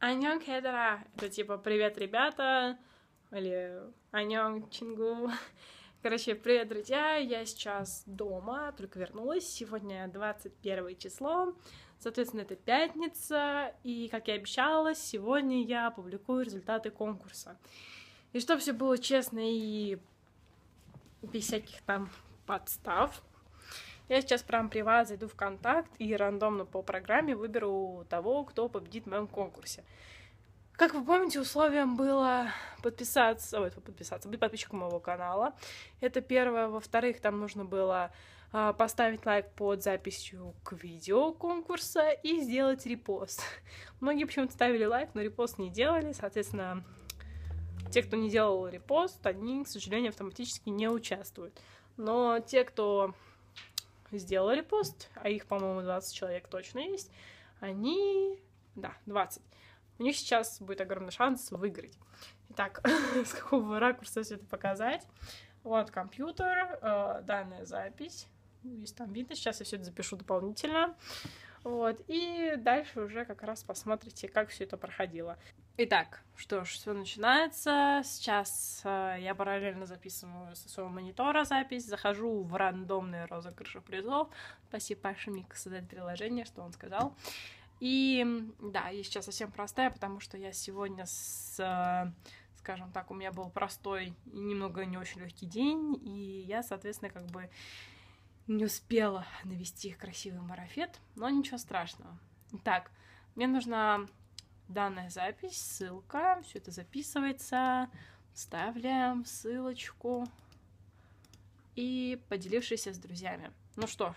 Аньон кедра. Это типа «Привет, ребята!» или «Аньон чингу». Короче, привет, друзья! Я сейчас дома, только вернулась. Сегодня 21 число, соответственно, это пятница. И, как я обещала, сегодня я опубликую результаты конкурса. И чтобы все было честно и без всяких там подстав, я сейчас прям при вас зайду в контакт и рандомно по программе выберу того, кто победит в моем конкурсе. Как вы помните, условием было подписаться, ой, подписаться, быть подписчиком моего канала. Это первое. Во-вторых, там нужно было а, поставить лайк под записью к видео конкурса и сделать репост. Многие почему-то ставили лайк, но репост не делали, соответственно, те, кто не делал репост, они, к сожалению, автоматически не участвуют. Но те, кто сделали пост, а их, по-моему, 20 человек точно есть, они... Да, 20. У них сейчас будет огромный шанс выиграть. Итак, с какого ракурса все это показать? Вот компьютер, э, данная запись. есть там видно, сейчас я все это запишу дополнительно. Вот, и дальше уже как раз посмотрите, как все это проходило. Итак, что ж, все начинается. Сейчас э, я параллельно записываю со своего монитора запись, захожу в рандомные розыгрыши призов. Спасибо Паше Мик создать приложение, что он сказал. И да, я сейчас совсем простая, потому что я сегодня с э, скажем так, у меня был простой и немного не очень легкий день, и я, соответственно, как бы не успела навести их красивый марафет, но ничего страшного. Итак, мне нужно данная запись, ссылка, все это записывается, вставляем ссылочку и поделившись с друзьями. Ну что ж,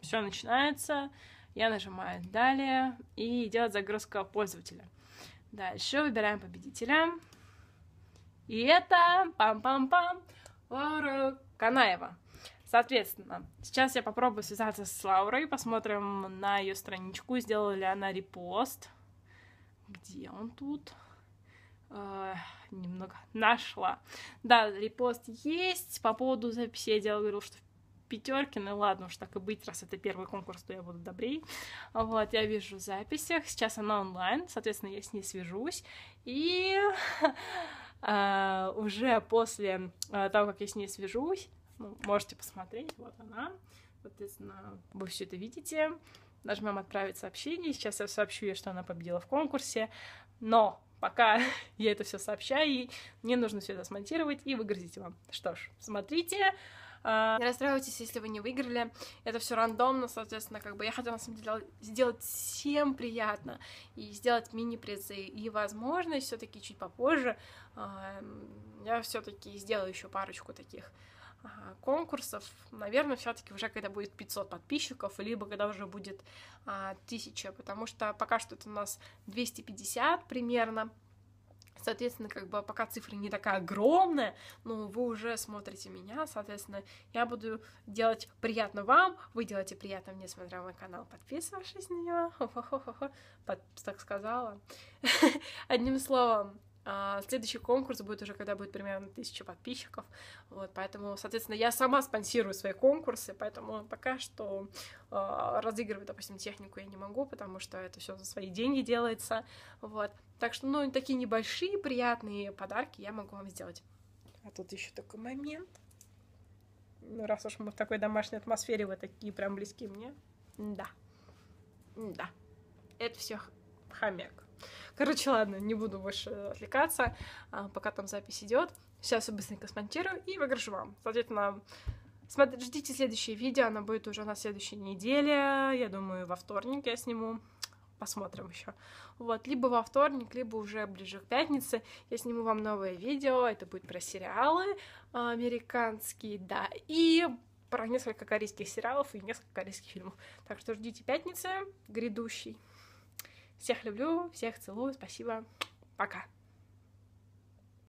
все начинается, я нажимаю «Далее» и делать загрузка пользователя. Дальше выбираем победителя. И это, пам-пам-пам, Лаура Канаева. Соответственно, сейчас я попробую связаться с Лаурой, посмотрим на ее страничку, сделала ли она репост. Где он тут? Э, немного нашла. Да, репост есть. По поводу записи я делала, говорил, что пятерки, ну ладно уж так и быть, раз это первый конкурс, то я буду добрей. Вот, я вижу в записях, сейчас она онлайн, соответственно, я с ней свяжусь, и а, уже после э, того, как я с ней свяжусь, ну, можете посмотреть, вот она, соответственно, вы все это видите, нажмем «Отправить сообщение». Сейчас я сообщу ей, что она победила в конкурсе. Но пока я это все сообщаю, мне нужно все это смонтировать и выгрузить вам. Что ж, смотрите. А, не расстраивайтесь, если вы не выиграли. Это все рандомно, соответственно, как бы я хотела на самом деле сделать всем приятно и сделать мини-призы. И, возможно, все-таки чуть попозже а, я все-таки сделаю еще парочку таких а, конкурсов, наверное, все-таки уже когда будет 500 подписчиков, либо когда уже будет а, 1000, потому что пока что это у нас 250 примерно, Соответственно, как бы пока цифра не такая огромная, но ну, вы уже смотрите меня, соответственно, я буду делать приятно вам, вы делаете приятно мне, смотря мой канал, подписавшись на него. так сказала. Одним словом, а, следующий конкурс будет уже, когда будет примерно тысяча подписчиков. Вот, поэтому, соответственно, я сама спонсирую свои конкурсы, поэтому пока что э, разыгрывать, допустим, технику я не могу, потому что это все за свои деньги делается. Вот. Так что, ну, такие небольшие приятные подарки я могу вам сделать. А тут еще такой момент. Ну, раз уж мы в такой домашней атмосфере, вы такие прям близки мне. Да. Да. Это все хомяк. Короче, ладно, не буду больше отвлекаться, а, пока там запись идет. Сейчас все быстренько смонтирую и выгружу вам. Соответственно, смотри, ждите следующее видео, оно будет уже на следующей неделе. Я думаю, во вторник я сниму. Посмотрим еще. Вот, либо во вторник, либо уже ближе к пятнице я сниму вам новое видео. Это будет про сериалы а, американские, да, и про несколько корейских сериалов и несколько корейских фильмов. Так что ждите пятницы грядущий. Всех люблю, всех целую, спасибо, пока.